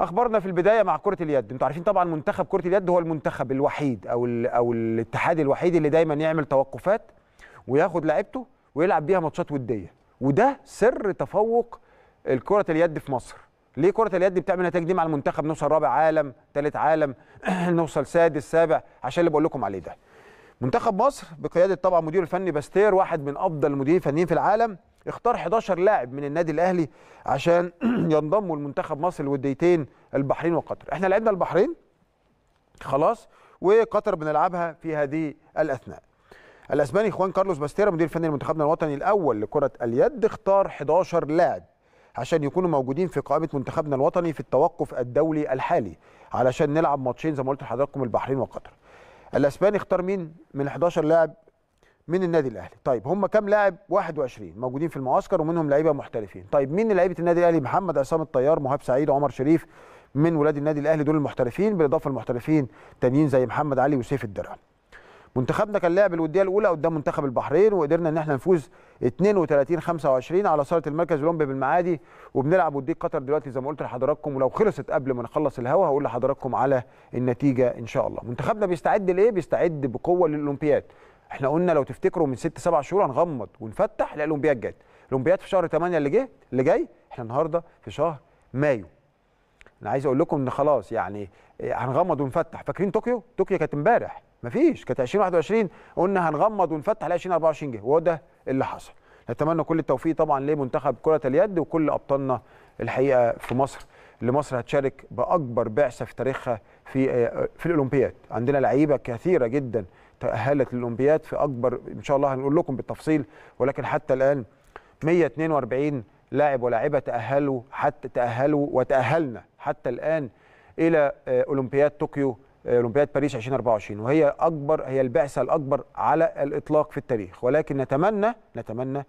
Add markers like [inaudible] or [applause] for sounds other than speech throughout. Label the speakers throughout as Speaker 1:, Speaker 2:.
Speaker 1: اخبارنا في البدايه مع كره اليد انتوا عارفين طبعا منتخب كره اليد هو المنتخب الوحيد او او الاتحاد الوحيد اللي دايما يعمل توقفات وياخد لعيبته ويلعب بيها ماتشات وديه وده سر تفوق الكره اليد في مصر ليه كره اليد بتعمل نتائج دي مع المنتخب نوصل رابع عالم ثالث عالم [clears throat] نوصل سادس سابع عشان اللي بقول لكم عليه ده منتخب مصر بقياده طبعا مدير الفني باستير واحد من افضل المديرين الفنيين في العالم اختار 11 لاعب من النادي الاهلي عشان [clears throat] ينضموا لمنتخب مصر الوديتين البحرين وقطر احنا لعبنا البحرين خلاص وقطر بنلعبها في هذه الاثناء الاسباني اخوان كارلوس باستيرا مدير فني لمنتخبنا الوطني الاول لكره اليد اختار 11 لاعب عشان يكونوا موجودين في قائمه منتخبنا الوطني في التوقف الدولي الحالي علشان نلعب ماتشين زي ما قلت لحضراتكم البحرين وقطر الاسباني اختار مين من 11 لاعب من النادي الاهلي طيب هم كام لاعب 21 موجودين في المعسكر ومنهم لعيبه محترفين طيب مين لعيبه النادي الاهلي محمد عصام الطيار مهاب سعيد عمر شريف من ولاد النادي الاهلي دول المحترفين بالاضافه لمحترفين تانيين زي محمد علي وسيف الدرع منتخبنا كان لعب الوديه الاولى قدام منتخب البحرين وقدرنا ان احنا نفوز 32 25 على صاله المركز الاولمبي بالمعادي وبنلعب وديه قطر دلوقتي زي ما قلت لحضراتكم ولو خلصت قبل ما نخلص الهوا هقول لحضراتكم على النتيجه ان شاء الله منتخبنا بيستعد لايه بيستعد بقوه للاولمبياد احنا قلنا لو تفتكروا من ست سبع شهور هنغمض ونفتح الاولمبياد جت الاولمبياد في شهر 8 اللي جه اللي جاي احنا النهارده في شهر مايو انا عايز اقول لكم ان خلاص يعني آه، هنغمض ونفتح فاكرين طوكيو طوكيو كانت امبارح مفيش كانت 2021 قلنا هنغمض ونفتح ل 2024 جه وهو ده اللي حصل نتمنى كل التوفيق طبعا لمنتخب كره اليد وكل ابطالنا الحقيقه في مصر اللي مصر هتشارك باكبر بعثه في تاريخها في آه، في الاولمبياد عندنا لعيبه كثيره جدا تأهلت للأولمبياد في أكبر إن شاء الله هنقول لكم بالتفصيل ولكن حتى الآن 142 لاعب ولاعبة تأهلوا حتى تأهلوا وتأهلنا حتى الآن إلى آه، أولمبياد طوكيو آه، أولمبياد باريس 2024 وهي أكبر هي البعثة الأكبر على الإطلاق في التاريخ ولكن نتمنى نتمنى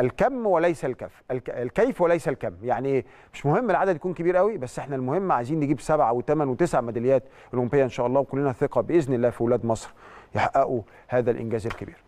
Speaker 1: الكم وليس الكف الكيف وليس الكم يعني مش مهم العدد يكون كبير قوي بس احنا المهم عايزين نجيب سبعة وثمان وتسع ميداليات اولمبيه ان شاء الله وكلنا ثقه باذن الله في اولاد مصر يحققوا هذا الانجاز الكبير